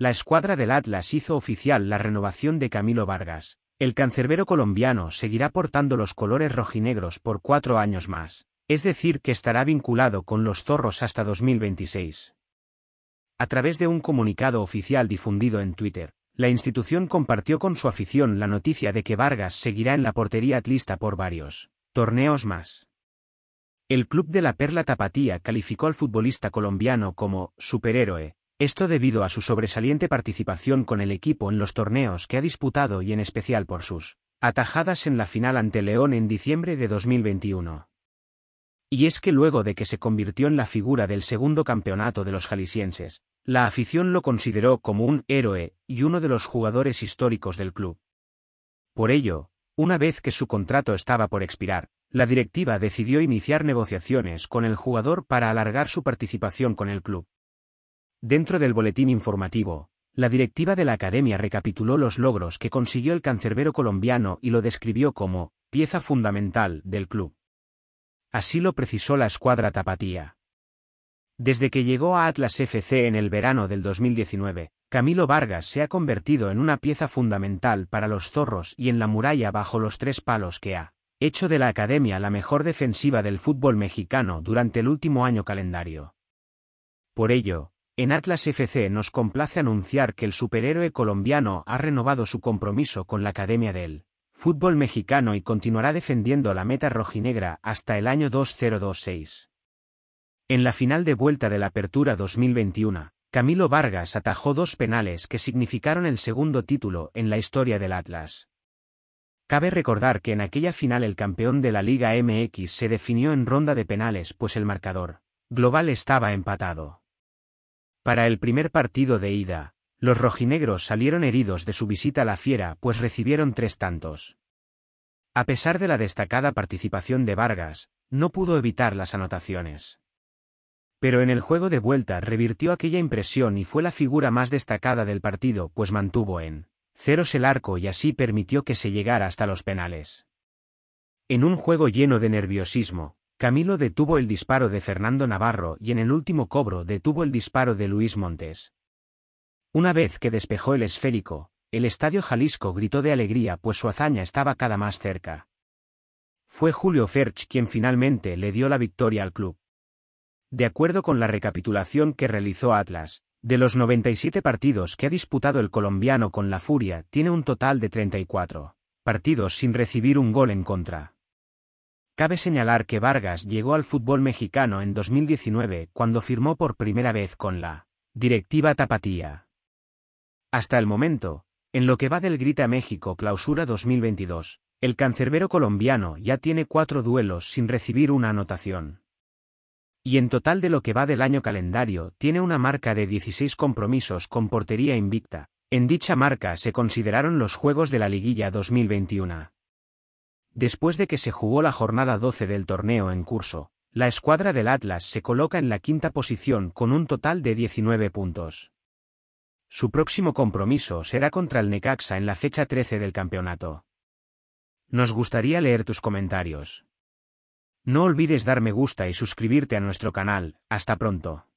La escuadra del Atlas hizo oficial la renovación de Camilo Vargas. El cancerbero colombiano seguirá portando los colores rojinegros por cuatro años más, es decir, que estará vinculado con los zorros hasta 2026. A través de un comunicado oficial difundido en Twitter, la institución compartió con su afición la noticia de que Vargas seguirá en la portería atlista por varios torneos más. El club de la Perla Tapatía calificó al futbolista colombiano como superhéroe, esto debido a su sobresaliente participación con el equipo en los torneos que ha disputado y en especial por sus atajadas en la final ante León en diciembre de 2021. Y es que luego de que se convirtió en la figura del segundo campeonato de los jaliscienses, la afición lo consideró como un héroe y uno de los jugadores históricos del club. Por ello, una vez que su contrato estaba por expirar, la directiva decidió iniciar negociaciones con el jugador para alargar su participación con el club. Dentro del boletín informativo, la directiva de la Academia recapituló los logros que consiguió el cancerbero colombiano y lo describió como pieza fundamental del club. Así lo precisó la escuadra tapatía. Desde que llegó a Atlas FC en el verano del 2019, Camilo Vargas se ha convertido en una pieza fundamental para los zorros y en la muralla bajo los tres palos que ha hecho de la academia la mejor defensiva del fútbol mexicano durante el último año calendario. Por ello, en Atlas FC nos complace anunciar que el superhéroe colombiano ha renovado su compromiso con la Academia del Fútbol Mexicano y continuará defendiendo la meta rojinegra hasta el año 2026. En la final de vuelta de la Apertura 2021, Camilo Vargas atajó dos penales que significaron el segundo título en la historia del Atlas. Cabe recordar que en aquella final el campeón de la Liga MX se definió en ronda de penales pues el marcador global estaba empatado. Para el primer partido de ida, los rojinegros salieron heridos de su visita a la fiera pues recibieron tres tantos. A pesar de la destacada participación de Vargas, no pudo evitar las anotaciones. Pero en el juego de vuelta revirtió aquella impresión y fue la figura más destacada del partido pues mantuvo en ceros el arco y así permitió que se llegara hasta los penales. En un juego lleno de nerviosismo, Camilo detuvo el disparo de Fernando Navarro y en el último cobro detuvo el disparo de Luis Montes. Una vez que despejó el esférico, el Estadio Jalisco gritó de alegría pues su hazaña estaba cada más cerca. Fue Julio Ferch quien finalmente le dio la victoria al club. De acuerdo con la recapitulación que realizó Atlas, de los 97 partidos que ha disputado el colombiano con la Furia, tiene un total de 34 partidos sin recibir un gol en contra. Cabe señalar que Vargas llegó al fútbol mexicano en 2019 cuando firmó por primera vez con la Directiva Tapatía. Hasta el momento, en lo que va del Grita México Clausura 2022, el cancerbero colombiano ya tiene cuatro duelos sin recibir una anotación. Y en total de lo que va del año calendario tiene una marca de 16 compromisos con portería invicta. En dicha marca se consideraron los Juegos de la Liguilla 2021. Después de que se jugó la jornada 12 del torneo en curso, la escuadra del Atlas se coloca en la quinta posición con un total de 19 puntos. Su próximo compromiso será contra el Necaxa en la fecha 13 del campeonato. Nos gustaría leer tus comentarios. No olvides dar me gusta y suscribirte a nuestro canal. Hasta pronto.